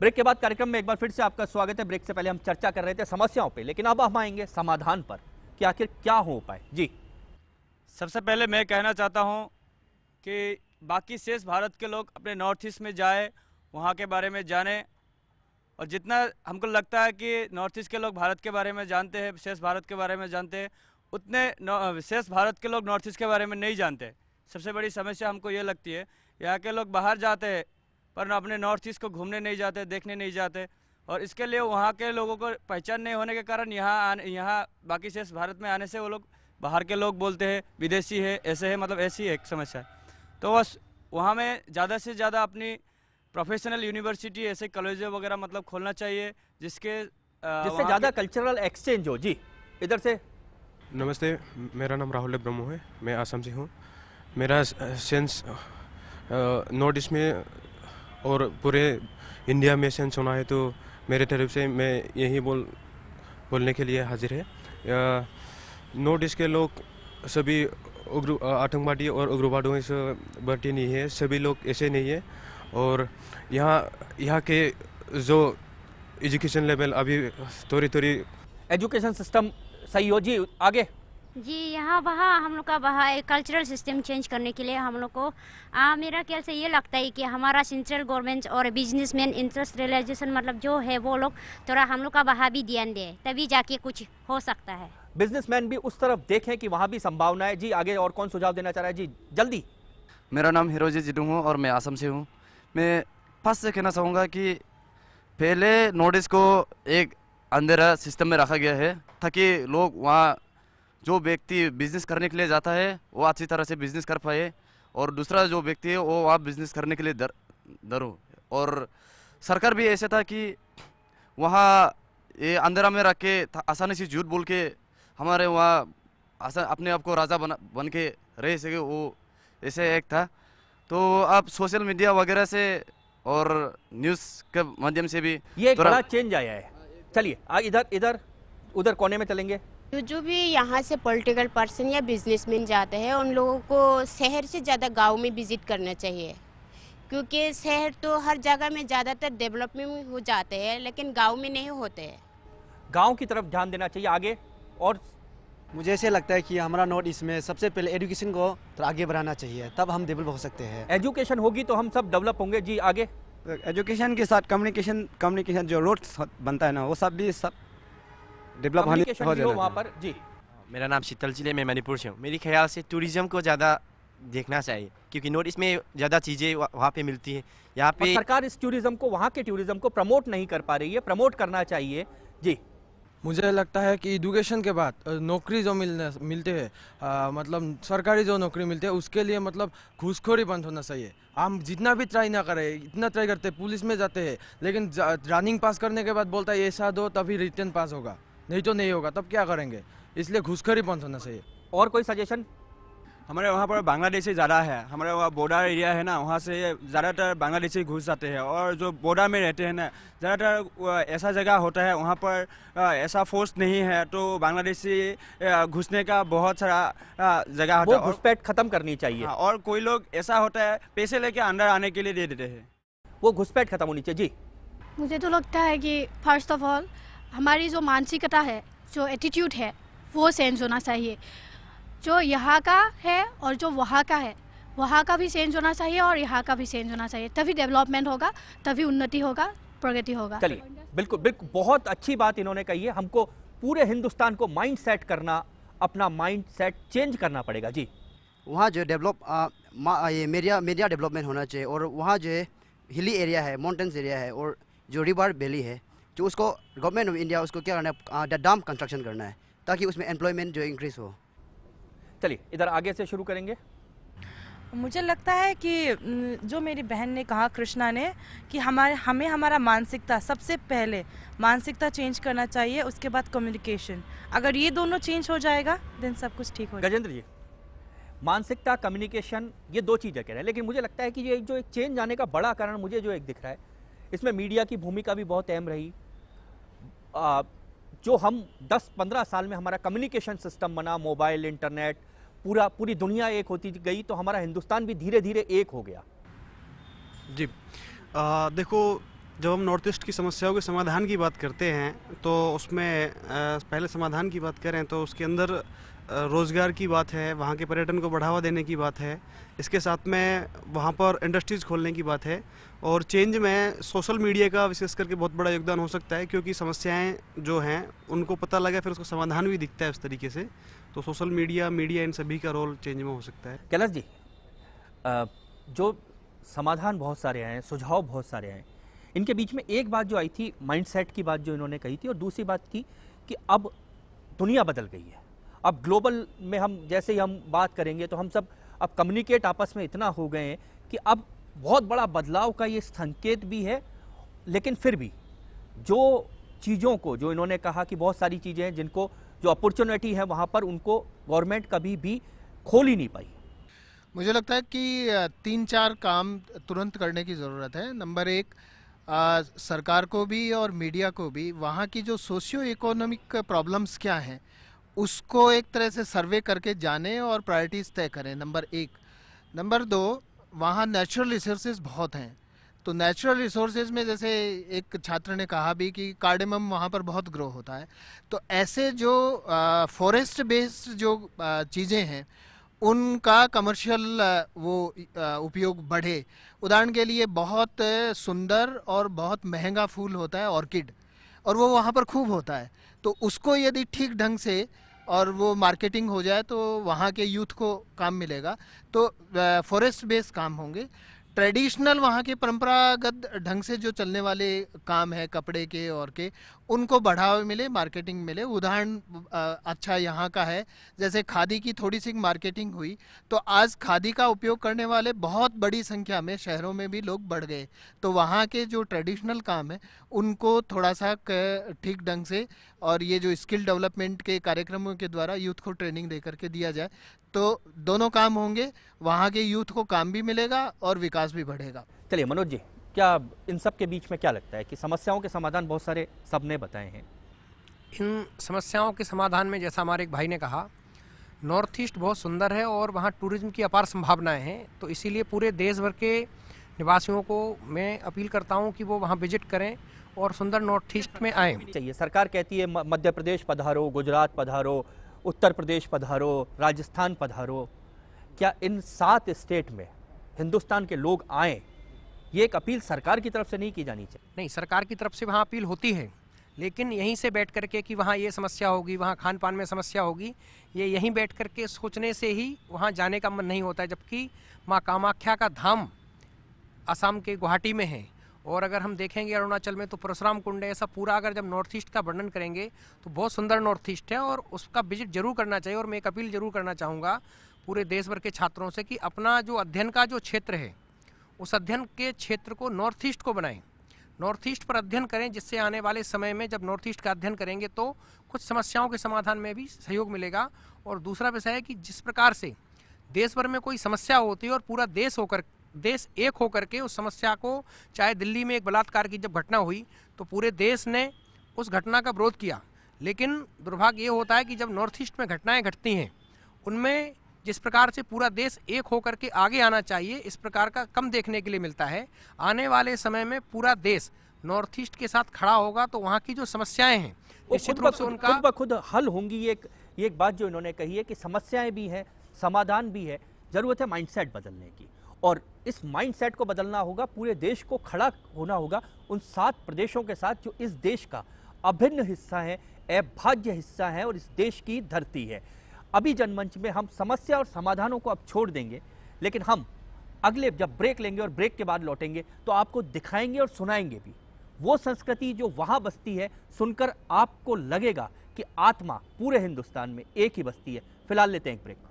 break के बाद कार्यक्रम में एक बार फिर से आपका स्वागत है ब्रेक से पहले हम चर्चा कर रहे थे समस्याओं पे लेकिन अब हम आएंगे समाधान पर कि आखिर क्या हो पाए जी सबसे पहले मैं कहना चाहता हूं कि बाकी शेष भारत के लोग अपने नॉर्थ ईस्ट में जाए वहाँ के बारे में जाने और जितना हमको लगता है कि नॉर्थ ईस्ट के लोग भारत के बारे में जानते हैं शेष भारत के बारे में जानते हैं उतने शेष भारत के लोग नॉर्थ ईस्ट के बारे में नहीं जानते सबसे बड़ी समस्या हमको ये लगती है यहाँ के लोग बाहर जाते हैं पर अपने नॉर्थ ईस्ट को घूमने नहीं जाते देखने नहीं जाते और इसके लिए वहाँ के लोगों को पहचान नहीं होने के कारण यहाँ आने यहाँ बाकी से भारत में आने से वो लोग बाहर के लोग बोलते हैं विदेशी है ऐसे है मतलब ऐसी एक समस्या है तो बस वहाँ में ज़्यादा से ज़्यादा अपनी प्रोफेशनल यूनिवर्सिटी ऐसे कॉलेज वगैरह मतलब खोलना चाहिए जिसके जिससे ज़्यादा कल्चरल एक्सचेंज हो जी इधर से नमस्ते मेरा नाम राहुल ब्रह्मो है मैं आसम से हूँ मेरा सेंस नॉर्थ ईस्ट में और पूरे इंडिया में सेंस होना है तो मेरे तरफ से मैं यही बोल बोलने के लिए हाजिर है नॉर्थ ईस्ट के लोग सभी उग्र आतंकवादी और उग्रवादियों से बढ़ती नहीं है सभी लोग ऐसे नहीं है और यहाँ यहाँ के जो एजुकेशन लेवल अभी थोड़ी थोड़ी एजुकेशन सिस्टम सहयोजी आगे जी यहाँ वहाँ हम लोग का वहाँ कल्चरल सिस्टम चेंज करने के लिए हम लोग को आ, मेरा ख्याल से ये लगता है कि हमारा सेंट्रल गवर्नमेंट और बिजनेसमैन इंटरेस्ट रियलाइजेशन मतलब जो है वो लोग थोड़ा हम लोग का वहाँ भी ध्यान दें तभी जाके कुछ हो सकता है बिजनेसमैन भी उस तरफ देखें कि वहाँ भी संभावना है जी आगे और कौन सुझाव देना चाह रहा है जी जल्दी मेरा नाम हिरोजी जिडू हूँ और मैं आसम से हूँ मैं फर्स्ट से कहना चाहूँगा कि पहले नोटिस को एक अंधेरा सिस्टम में रखा गया है ताकि लोग वहाँ जो व्यक्ति बिजनेस करने के लिए जाता है वो अच्छी तरह से बिजनेस कर पाए और दूसरा जो व्यक्ति है वो आप बिजनेस करने के लिए डर डरो और सरकार भी ऐसे था कि वहाँ ये अंधेरा में रख के आसानी से झूठ बोल के हमारे वहाँ आसान अपने आप को राजा बना बन के रह सके वो ऐसे एक था तो आप सोशल मीडिया वगैरह से और न्यूज़ के माध्यम से भी ये बड़ा चेंज आया है चलिए इधर इधर उधर कोने में चलेंगे जो तो जो भी यहाँ से पॉलिटिकल पर्सन या बिजनेसमैन जाते हैं उन लोगों को शहर से ज़्यादा गांव में विजिट करना चाहिए क्योंकि शहर तो हर जगह में ज़्यादातर डेवलपमेंट हो जाते हैं लेकिन गांव में नहीं होते हैं गांव की तरफ ध्यान देना चाहिए आगे और मुझे ऐसे लगता है कि हमारा नॉर्थ ईस्ट में सबसे पहले एजुकेशन को तो आगे बढ़ाना चाहिए तब हम डेवलप हो सकते हैं एजुकेशन होगी तो हम सब डेवलप होंगे जी आगे एजुकेशन के साथ कम्युनिकेशन कम्युनिकेशन जो रोड बनता है ना वो सब भी सब डेवलप होने हो वहाँ पर जी मेरा नाम शीतल जिले में मणिपुर से हूँ मेरे ख्याल से टूरिज्म को ज़्यादा देखना चाहिए क्योंकि नॉर्थ ईस्ट में ज़्यादा चीज़ें वहाँ पे मिलती है यहाँ पे सरकार इस टूरिज्म को वहाँ के टूरिज्म को प्रमोट नहीं कर पा रही है प्रमोट करना चाहिए जी मुझे लगता है कि एजुकेशन के बाद नौकरी जो मिलने मिलते हैं मतलब सरकारी जो नौकरी मिलते हैं उसके लिए मतलब घुसखोरी बंद होना चाहिए हम जितना भी ट्राई ना करें इतना ट्राई करते पुलिस में जाते हैं लेकिन रनिंग पास करने के बाद बोलता है ऐसा दो तभी रिटर्न पास होगा नहीं तो नहीं होगा तब क्या करेंगे इसलिए घुसखोरी बंद होना चाहिए और कोई सजेशन हमारे वहाँ पर बांग्लादेशी ज़्यादा है हमारे वहाँ बॉर्डर एरिया है ना वहाँ से ज़्यादातर बांग्लादेशी घुस जाते हैं और जो बॉर्डर में रहते हैं ना ज़्यादातर ऐसा जगह होता है वहाँ पर ऐसा फोर्स नहीं है तो बांग्लादेशी घुसने का बहुत सारा जगह होता है घुसपैठ ख़त्म करनी चाहिए हाँ, और कोई लोग ऐसा होता है पैसे लेके अंदर आने के लिए दे देते हैं वो घुसपैठ ख़त्म होनी चाहिए जी मुझे तो लगता है कि फर्स्ट ऑफ ऑल हमारी जो मानसिकता है जो एटीट्यूड है वो चेंज होना चाहिए जो यहाँ का है और जो वहाँ का है वहाँ का भी चेंज होना चाहिए और यहाँ का भी चेंज होना चाहिए तभी डेवलपमेंट होगा तभी उन्नति होगा प्रगति होगा चलिए बिल्कुल बिल्कुल बहुत अच्छी बात इन्होंने कही है हमको पूरे हिंदुस्तान को माइंड सेट करना अपना माइंड सेट चेंज करना पड़ेगा जी वहाँ जो डेवलप ये मेरिया मेरिया डेवलपमेंट होना चाहिए और वहाँ जो है हिली एरिया है माउंटेन्स एरिया है और जो रिवर वैली है तो उसको गवर्नमेंट ऑफ इंडिया उसको क्या करना है डैम कंस्ट्रक्शन करना है ताकि उसमें एम्प्लॉयमेंट जो इंक्रीज हो चलिए इधर आगे से शुरू करेंगे मुझे लगता है कि जो मेरी बहन ने कहा कृष्णा ने कि हमारे हमें हमारा मानसिकता सबसे पहले मानसिकता चेंज करना चाहिए उसके बाद कम्युनिकेशन अगर ये दोनों चेंज हो जाएगा देन सब कुछ ठीक हो गजेंद्र जी मानसिकता कम्युनिकेशन ये दो चीज़ें कह रहे हैं लेकिन मुझे लगता है कि ये जो एक चेंज आने का बड़ा कारण मुझे जो एक दिख रहा है इसमें मीडिया की भूमिका भी बहुत अहम रही आ, जो हम 10-15 साल में हमारा कम्युनिकेशन सिस्टम बना मोबाइल इंटरनेट पूरा पूरी दुनिया एक होती गई तो हमारा हिंदुस्तान भी धीरे धीरे एक हो गया जी आ, देखो जब हम नॉर्थ ईस्ट की समस्याओं के समाधान की बात करते हैं तो उसमें पहले समाधान की बात करें तो उसके अंदर रोज़गार की बात है वहाँ के पर्यटन को बढ़ावा देने की बात है इसके साथ में वहाँ पर इंडस्ट्रीज़ खोलने की बात है और चेंज में सोशल मीडिया का विशेष करके बहुत बड़ा योगदान हो सकता है क्योंकि समस्याएं जो हैं उनको पता लगा फिर उसका समाधान भी दिखता है उस तरीके से तो सोशल मीडिया मीडिया इन सभी का रोल चेंज में हो सकता है कैलाश जी जो समाधान बहुत सारे हैं सुझाव बहुत सारे हैं इनके बीच में एक बात जो आई थी माइंडसेट की बात जो इन्होंने कही थी और दूसरी बात थी कि अब दुनिया बदल गई है अब ग्लोबल में हम जैसे ही हम बात करेंगे तो हम सब अब कम्युनिकेट आपस में इतना हो गए हैं कि अब बहुत बड़ा बदलाव का ये संकेत भी है लेकिन फिर भी जो चीज़ों को जो इन्होंने कहा कि बहुत सारी चीज़ें हैं जिनको जो अपॉर्चुनिटी है वहाँ पर उनको गवर्नमेंट कभी भी खोल ही नहीं पाई मुझे लगता है कि तीन चार काम तुरंत करने की ज़रूरत है नंबर एक आ, सरकार को भी और मीडिया को भी वहाँ की जो सोशियो इकोनॉमिक प्रॉब्लम्स क्या हैं उसको एक तरह से सर्वे करके जाने और प्रायोरिटीज़ तय करें नंबर एक नंबर दो वहाँ नेचुरल रिसोर्सेज बहुत हैं तो नेचुरल रिसोर्सेज में जैसे एक छात्र ने कहा भी कि कार्डेमम वहाँ पर बहुत ग्रो होता है तो ऐसे जो फॉरेस्ट बेस्ड जो चीज़ें हैं उनका कमर्शियल वो उपयोग बढ़े उदाहरण के लिए बहुत सुंदर और बहुत महंगा फूल होता है ऑर्किड और वो वहाँ पर खूब होता है तो उसको यदि ठीक ढंग से और वो मार्केटिंग हो जाए तो वहाँ के यूथ को काम मिलेगा तो फॉरेस्ट बेस्ड काम होंगे ट्रेडिशनल वहाँ के परंपरागत ढंग से जो चलने वाले काम है कपड़े के और के उनको बढ़ावा मिले मार्केटिंग मिले उदाहरण अच्छा यहाँ का है जैसे खादी की थोड़ी सी मार्केटिंग हुई तो आज खादी का उपयोग करने वाले बहुत बड़ी संख्या में शहरों में भी लोग बढ़ गए तो वहाँ के जो ट्रेडिशनल काम है उनको थोड़ा सा ठीक ढंग से और ये जो स्किल डेवलपमेंट के कार्यक्रमों के द्वारा यूथ को ट्रेनिंग दे करके दिया जाए तो दोनों काम होंगे वहाँ के यूथ को काम भी मिलेगा और विकास भी बढ़ेगा चलिए मनोज जी क्या इन सब के बीच में क्या लगता है कि समस्याओं के समाधान बहुत सारे सबने बताए हैं इन समस्याओं के समाधान में जैसा हमारे एक भाई ने कहा नॉर्थ ईस्ट बहुत सुंदर है और वहाँ टूरिज्म की अपार संभावनाएं हैं तो इसीलिए पूरे देश भर के निवासियों को मैं अपील करता हूँ कि वो वहाँ विजिट करें और सुंदर नॉर्थ ईस्ट में आए चाहिए सरकार कहती है मध्य प्रदेश पधारो गुजरात पधारो उत्तर प्रदेश पधारो राजस्थान पधारो क्या इन सात स्टेट में हिंदुस्तान के लोग आए ये एक अपील सरकार की तरफ से नहीं की जानी चाहिए नहीं सरकार की तरफ से वहाँ अपील होती है लेकिन यहीं से बैठ करके कि वहाँ ये समस्या होगी वहाँ खान पान में समस्या होगी ये यहीं बैठ करके सोचने से ही वहाँ जाने का मन नहीं होता है जबकि माँ कामाख्या का धाम असम के गुवाहाटी में है और अगर हम देखेंगे अरुणाचल में तो परशुराम कुंड ऐसा पूरा अगर जब नॉर्थ ईस्ट का वर्णन करेंगे तो बहुत सुंदर नॉर्थ ईस्ट है और उसका विजिट जरूर करना चाहिए और मैं एक अपील जरूर करना चाहूँगा पूरे देश भर के छात्रों से कि अपना जो अध्ययन का जो क्षेत्र है उस अध्ययन के क्षेत्र को नॉर्थ ईस्ट को बनाएं नॉर्थ ईस्ट पर अध्ययन करें जिससे आने वाले समय में जब नॉर्थ ईस्ट का अध्ययन करेंगे तो कुछ समस्याओं के समाधान में भी सहयोग मिलेगा और दूसरा विषय है कि जिस प्रकार से देश भर में कोई समस्या होती है और पूरा देश होकर देश एक होकर के उस समस्या को चाहे दिल्ली में एक बलात्कार की जब घटना हुई तो पूरे देश ने उस घटना का विरोध किया लेकिन दुर्भाग्य ये होता है कि जब नॉर्थ ईस्ट में घटनाएं घटती हैं उनमें जिस प्रकार से पूरा देश एक होकर के आगे आना चाहिए इस प्रकार का कम देखने के लिए मिलता है आने वाले समय में पूरा देश नॉर्थ ईस्ट के साथ खड़ा होगा तो वहाँ की जो समस्याएं हैं निश्चित रूप से उनका खुद खुद हल होंगी एक ये एक बात जो इन्होंने कही है कि समस्याएं भी हैं समाधान भी है जरूरत है माइंडसेट बदलने की और इस माइंडसेट को बदलना होगा पूरे देश को खड़ा होना होगा उन सात प्रदेशों के साथ जो इस देश का अभिन्न हिस्सा है अभाज्य हिस्सा है और इस देश की धरती है अभी जनमंच में हम समस्या और समाधानों को अब छोड़ देंगे लेकिन हम अगले जब ब्रेक लेंगे और ब्रेक के बाद लौटेंगे तो आपको दिखाएंगे और सुनाएंगे भी वो संस्कृति जो वहाँ बसती है सुनकर आपको लगेगा कि आत्मा पूरे हिंदुस्तान में एक ही बसती है फिलहाल लेते हैं एक ब्रेक